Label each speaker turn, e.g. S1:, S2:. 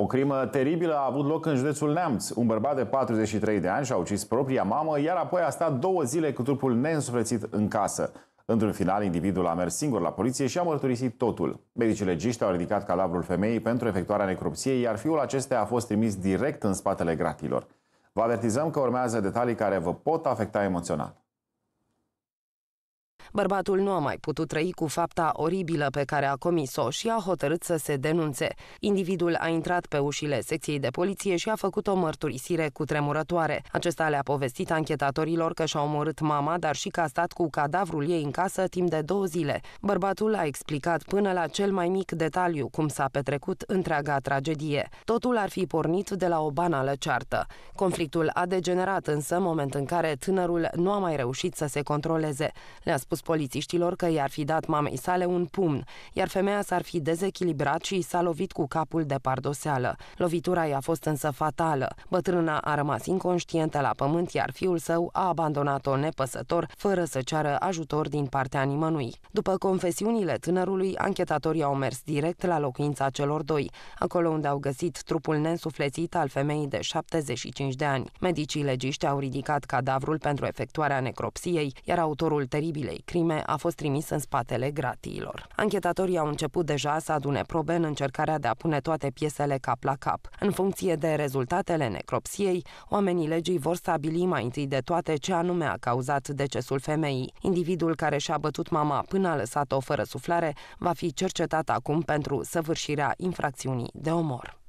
S1: O crimă teribilă a avut loc în județul Neamț. Un bărbat de 43 de ani și-a ucis propria mamă, iar apoi a stat două zile cu trupul neînsuflețit în casă. Într-un final, individul a mers singur la poliție și a mărturisit totul. Medicii legiști au ridicat cadavrul femeii pentru efectuarea necropsiei, iar fiul acestea a fost trimis direct în spatele gratilor. Vă avertizăm că urmează detalii care vă pot afecta emoțional.
S2: Bărbatul nu a mai putut trăi cu fapta oribilă pe care a comis-o și a hotărât să se denunțe. Individul a intrat pe ușile secției de poliție și a făcut o mărturisire cu tremurătoare. Acesta le-a povestit anchetatorilor că și-a omorât mama, dar și că a stat cu cadavrul ei în casă timp de două zile. Bărbatul a explicat până la cel mai mic detaliu cum s-a petrecut întreaga tragedie. Totul ar fi pornit de la o banală ceartă. Conflictul a degenerat însă moment în care tânărul nu a mai reușit să se controleze. Le-a spus spus polițiștilor că i-ar fi dat mamei sale un pumn, iar femeia s-ar fi dezechilibrat și s-a lovit cu capul de pardoseală. Lovitura i-a fost însă fatală. Bătrâna a rămas inconștientă la pământ, iar fiul său a abandonat-o nepăsător, fără să ceară ajutor din partea nimănui. După confesiunile tânărului, anchetatorii au mers direct la locuința celor doi, acolo unde au găsit trupul nensuflețit al femeii de 75 de ani. Medicii legiști au ridicat cadavrul pentru efectuarea necropsiei, iar autorul teribilei crime a fost trimis în spatele gratiilor. Anchetatorii au început deja să adune probe în încercarea de a pune toate piesele cap la cap. În funcție de rezultatele necropsiei, oamenii legii vor stabili mai întâi de toate ce anume a cauzat decesul femeii. Individul care și-a bătut mama până a lăsat-o fără suflare va fi cercetat acum pentru săvârșirea infracțiunii de omor.